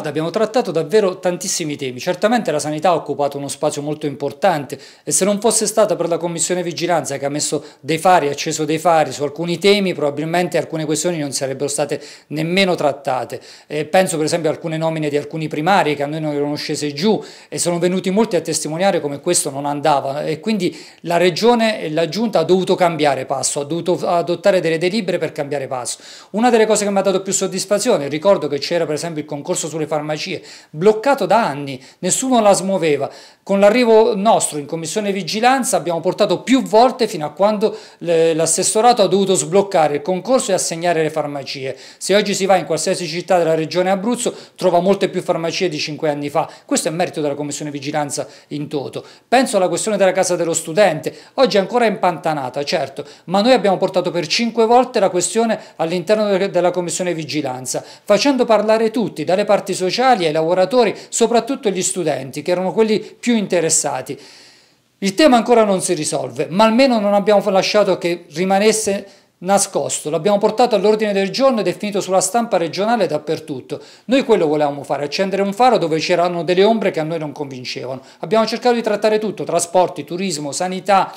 Guarda, abbiamo trattato davvero tantissimi temi. Certamente la sanità ha occupato uno spazio molto importante e se non fosse stata per la Commissione Vigilanza che ha messo dei fari, acceso dei fari su alcuni temi, probabilmente alcune questioni non sarebbero state nemmeno trattate. Eh, penso per esempio a alcune nomine di alcuni primari che a noi non erano scese giù e sono venuti molti a testimoniare come questo non andava e quindi la Regione e la Giunta ha dovuto cambiare passo, ha dovuto adottare delle delibere per cambiare passo. Una delle cose che mi ha dato più soddisfazione, ricordo che c'era per esempio il concorso sulle farmacie, bloccato da anni, nessuno la smuoveva. Con l'arrivo nostro in commissione vigilanza abbiamo portato più volte fino a quando l'assessorato ha dovuto sbloccare il concorso e assegnare le farmacie. Se oggi si va in qualsiasi città della regione Abruzzo trova molte più farmacie di cinque anni fa. Questo è merito della commissione vigilanza in toto. Penso alla questione della casa dello studente, oggi è ancora impantanata, certo, ma noi abbiamo portato per cinque volte la questione all'interno della commissione vigilanza, facendo parlare tutti, dalle parti sociali sociali, ai lavoratori, soprattutto gli studenti, che erano quelli più interessati. Il tema ancora non si risolve, ma almeno non abbiamo lasciato che rimanesse nascosto, l'abbiamo portato all'ordine del giorno ed è finito sulla stampa regionale dappertutto. Noi quello volevamo fare, accendere un faro dove c'erano delle ombre che a noi non convincevano. Abbiamo cercato di trattare tutto, trasporti, turismo, sanità,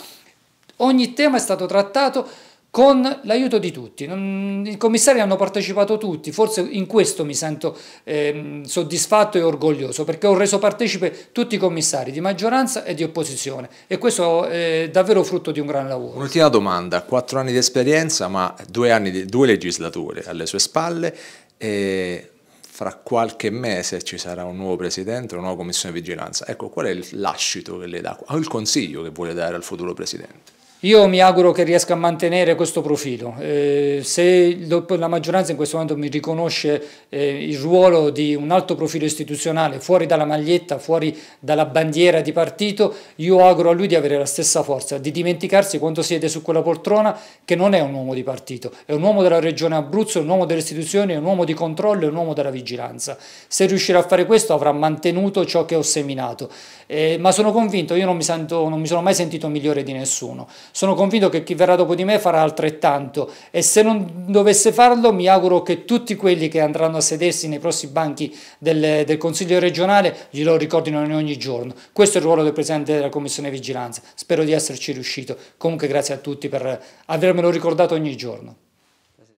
ogni tema è stato trattato con l'aiuto di tutti. I commissari hanno partecipato tutti, forse in questo mi sento eh, soddisfatto e orgoglioso, perché ho reso partecipe tutti i commissari di maggioranza e di opposizione e questo è davvero frutto di un gran lavoro. Un'ultima domanda, quattro anni di esperienza ma due, anni di, due legislature alle sue spalle, e fra qualche mese ci sarà un nuovo presidente, una nuova commissione di vigilanza. Ecco, qual è il lascito che le dà, o il consiglio che vuole dare al futuro presidente? Io mi auguro che riesca a mantenere questo profilo. Eh, se la maggioranza in questo momento mi riconosce eh, il ruolo di un alto profilo istituzionale, fuori dalla maglietta, fuori dalla bandiera di partito, io auguro a lui di avere la stessa forza, di dimenticarsi quando siede su quella poltrona che non è un uomo di partito, è un uomo della regione Abruzzo, è un uomo delle istituzioni, è un uomo di controllo, è un uomo della vigilanza. Se riuscirà a fare questo avrà mantenuto ciò che ho seminato. Eh, ma sono convinto, io non mi, sento, non mi sono mai sentito migliore di nessuno sono convinto che chi verrà dopo di me farà altrettanto e se non dovesse farlo mi auguro che tutti quelli che andranno a sedersi nei prossimi banchi del, del Consiglio regionale glielo ricordino ogni giorno. Questo è il ruolo del Presidente della Commissione Vigilanza. Spero di esserci riuscito. Comunque grazie a tutti per avermelo ricordato ogni giorno.